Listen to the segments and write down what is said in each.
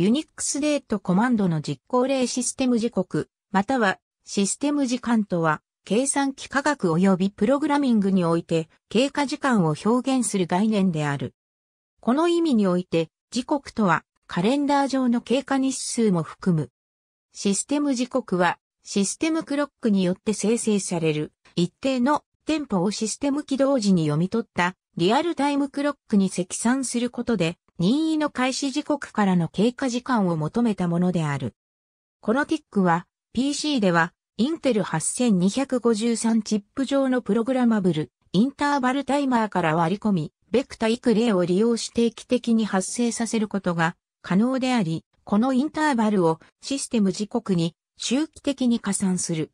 ユニックスデートコマンドの実行例システム時刻、またはシステム時間とは、計算機科学及びプログラミングにおいて経過時間を表現する概念である。この意味において、時刻とはカレンダー上の経過日数も含む。システム時刻はシステムクロックによって生成される一定のテンポをシステム起動時に読み取ったリアルタイムクロックに積算することで任意の開始時刻からの経過時間を求めたものである。このティックは PC ではインテル8253チップ上のプログラマブルインターバルタイマーから割り込み、ベクタイレ例を利用して定期的に発生させることが可能であり、このインターバルをシステム時刻に周期的に加算する。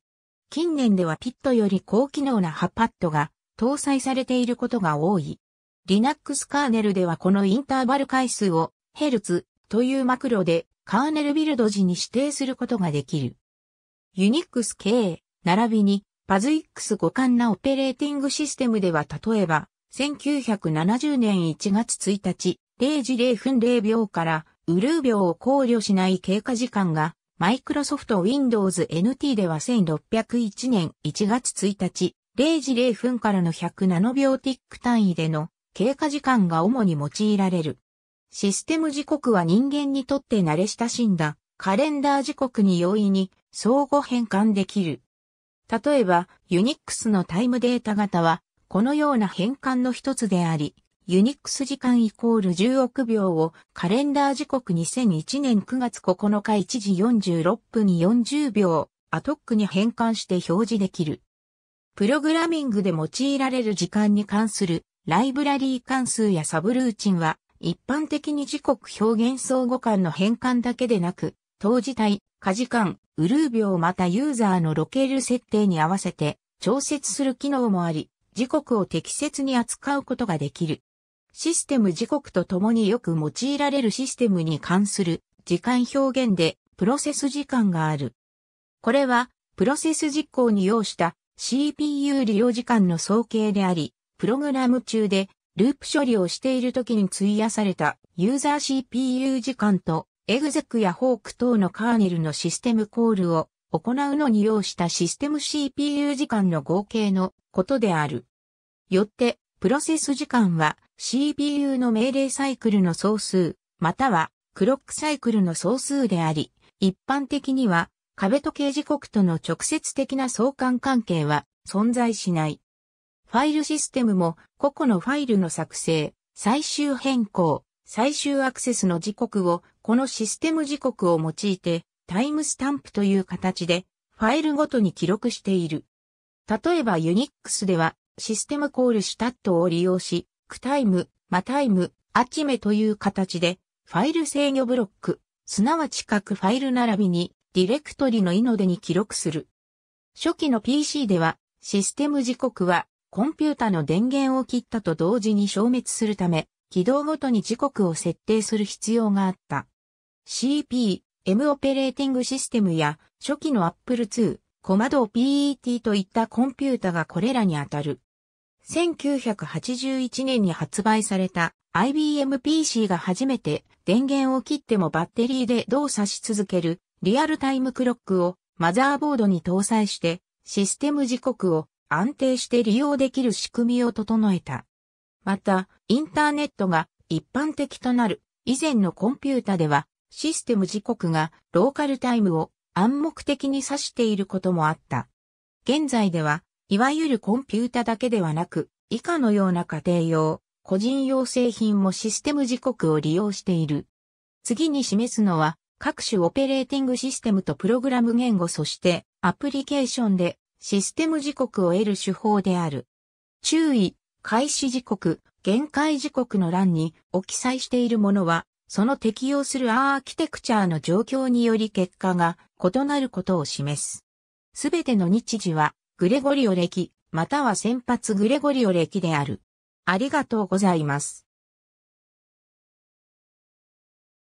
近年ではピットより高機能なハパッドが搭載されていることが多い。Linux カーネルではこのインターバル回数をヘルツというマクロでカーネルビルド時に指定することができる。Unix 系並びに p a z x 互換なオペレーティングシステムでは例えば1970年1月1日0時0分0秒からウルー秒を考慮しない経過時間がマイクロソフト Windows NT では1601年1月1日0時0分からの1 0ビ秒ティック単位での経過時間が主に用いられる。システム時刻は人間にとって慣れ親しんだカレンダー時刻に容易に相互変換できる。例えば、ユニックスのタイムデータ型は、このような変換の一つであり、ユニックス時間イコール10億秒をカレンダー時刻2001年9月9日1時46分に40秒、アトックに変換して表示できる。プログラミングで用いられる時間に関するライブラリー関数やサブルーチンは、一般的に時刻表現相互間の変換だけでなく、当時体、家時間、ウルー秒またユーザーのロケール設定に合わせて調節する機能もあり、時刻を適切に扱うことができる。システム時刻とともによく用いられるシステムに関する時間表現でプロセス時間がある。これはプロセス実行に要した CPU 利用時間の総計であり、プログラム中でループ処理をしている時に費やされたユーザー CPU 時間とエグゼクやホーク等のカーネルのシステムコールを行うのに要したシステム CPU 時間の合計のことである。よって、プロセス時間は CPU の命令サイクルの総数、またはクロックサイクルの総数であり、一般的には壁時計時刻との直接的な相関関係は存在しない。ファイルシステムも個々のファイルの作成、最終変更、最終アクセスの時刻をこのシステム時刻を用いてタイムスタンプという形でファイルごとに記録している。例えばユニックスではシステムコールシタットを利用し、クタイム、マタイム、アチメという形でファイル制御ブロック、すなわち各ファイル並びにディレクトリのイノデに記録する。初期の PC ではシステム時刻はコンピュータの電源を切ったと同時に消滅するため、軌道ごとに時刻を設定する必要があった。CP、M オペレーティングシステムや初期の Apple II、コマド PET といったコンピュータがこれらに当たる。1981年に発売された IBM PC が初めて電源を切ってもバッテリーで動作し続けるリアルタイムクロックをマザーボードに搭載してシステム時刻を安定して利用できる仕組みを整えた。また、インターネットが一般的となる以前のコンピュータでは、システム時刻がローカルタイムを暗黙的に指していることもあった。現在では、いわゆるコンピュータだけではなく、以下のような家庭用、個人用製品もシステム時刻を利用している。次に示すのは、各種オペレーティングシステムとプログラム言語そしてアプリケーションでシステム時刻を得る手法である。注意、開始時刻、限界時刻の欄にお記載しているものは、その適用するアーキテクチャの状況により結果が異なることを示す。すべての日時は、グレゴリオ歴、または先発グレゴリオ歴である。ありがとうございます。